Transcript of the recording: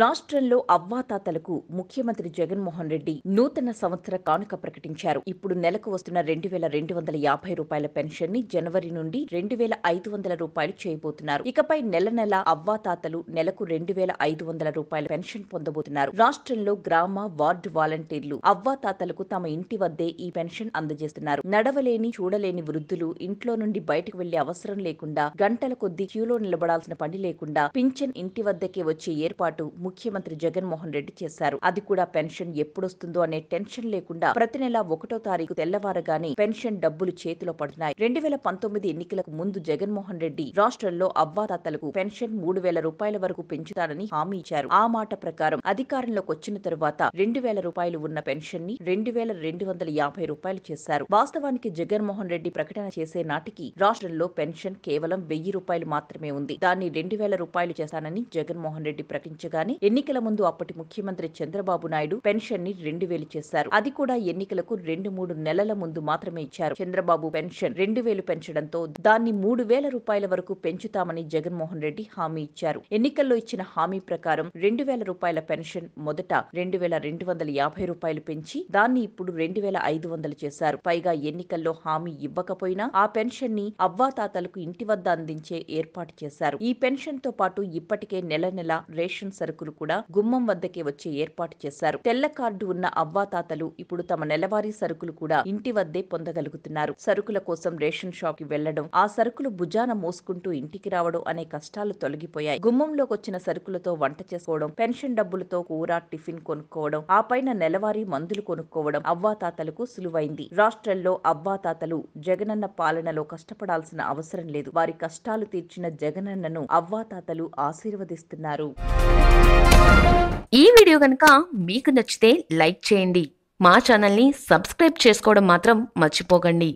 రాష్ట్రంలో అవ్వాతాతలకు ముఖ్యమంత్రి జగన్మోహన్ రెడ్డి నూతన సంవత్సర కానుక ప్రకటించారు ఇప్పుడు నెలకు వస్తున్న రెండు వేల రెండు వందల యాభై రూపాయల పెన్షన్ ని జనవరి నుండి రెండు వేల ఐదు వందల రూపాయలు చేయబోతున్నారు ఇకపై నెల నెల అవ్వాతాతలు నెలకు రెండు వేల ఐదు వందల రూపాయల పెన్షన్ పొందబోతున్నారు రాష్ట్రంలో గ్రామ వార్డు వాలంటీర్లు అవ్వాతాతలకు తమ ఇంటి వద్దే ఈ పెన్షన్ అందజేస్తున్నారు నడవలేని చూడలేని వృద్ధులు ఇంట్లో నుండి బయటకు వెళ్లే అవసరం లేకుండా గంటల కొద్దీ క్యూలో నిలబడాల్సిన పని లేకుండా పింఛన్ ఇంటి వద్దకే వచ్చే ఏర్పాటు ముఖ్యమంత్రి జగన్మోహన్ రెడ్డి చేశారు అది కూడా పెన్షన్ ఎప్పుడొస్తుందో అనే టెన్షన్ లేకుండా ప్రతి నెల ఒకటో తారీఖు తెల్లవారగానే పెన్షన్ డబ్బులు చేతిలో పడుతున్నాయి రెండు వేల పంతొమ్మిది ఎన్నికలకు ముందు జగన్మోహన్ రెడ్డి రాష్ట్రంలో అవ్వాతాతలకు పెన్షన్ మూడు వేల రూపాయల వరకు పెంచుతానని హామీ ఇచ్చారు ఆ మాట ప్రకారం అధికారంలోకి వచ్చిన తరువాత రెండు వేల రూపాయలు ఉన్న పెన్షన్ ని రెండు వేల రెండు వందల యాభై రూపాయలు చేశారు వాస్తవానికి జగన్మోహన్ రెడ్డి ప్రకటన చేసే నాటికి రాష్ట్రంలో పెన్షన్ కేవలం వెయ్యి రూపాయలు మాత్రమే ఉంది దాన్ని రెండు వేల రూపాయలు చేశానని జగన్మోహన్ రెడ్డి ప్రకటించగానే ఎన్నికల ముందు అప్పటి ముఖ్యమంత్రి చంద్రబాబు నాయుడు పెన్షన్ ని రెండు వేలు చేశారు అది కూడా ఎన్నికలకు రెండు మూడు నెలల ముందు మాత్రమే ఇచ్చారు చంద్రబాబు పెన్షన్ రెండు వేలు పెంచడంతో దాన్ని మూడు వేల రూపాయల వరకు పెంచుతామని జగన్మోహన్ రెడ్డి హామీ ఇచ్చారు ఎన్నికల్లో ఇచ్చిన హామీ ప్రకారం రెండు వేల రూపాయల పెన్షన్ మొదట రెండు వేల రెండు వందల యాభై రూపాయలు పెంచి దాన్ని ఇప్పుడు రెండు వేల ఐదు వందలు చేశారు పైగా ఎన్నికల్లో హామీ ఇవ్వకపోయినా ఆ పెన్షన్ ని అవ్వాతాతలకు ఇంటి వద్ద అందించే ఏర్పాటు చేశారు ఈ పెన్షన్ తో పాటు ఇప్పటికే నెల నెల రేషన్ సరుకు కార్మికులు కూడా గుమ్మం వద్దకే వచ్చే ఏర్పాటు చేశారు తెల్ల కార్డు ఉన్న అవ్వాతాతలు ఇప్పుడు తమ నెలవారీ సరుకులు కూడా ఇంటి వద్దే పొందగలుగుతున్నారు సరుకుల కోసం రేషన్ షాప్ కి వెళ్లడం ఆ సరుకులు భుజాన మోసుకుంటూ ఇంటికి రావడం అనే కష్టాలు తొలగిపోయాయి గుమ్మంలోకి వచ్చిన సరుకులతో వంట చేసుకోవడం పెన్షన్ డబ్బులతో కూర టిఫిన్ కొనుక్కోవడం ఆ పైన నెలవారీ మందులు కొనుక్కోవడం అవ్వాతాతలకు సులువైంది రాష్ట్రంలో అవ్వాతాతలు జగనన్న పాలనలో కష్టపడాల్సిన అవసరం లేదు వారి కష్టాలు తీర్చిన జగనన్నను అవ్వాతాతలు ఆశీర్వదిస్తున్నారు ఈ వీడియో కనుక మీకు నచ్చితే లైక్ చేయండి మా ఛానల్ని సబ్స్క్రైబ్ చేసుకోవడం మాత్రం మర్చిపోకండి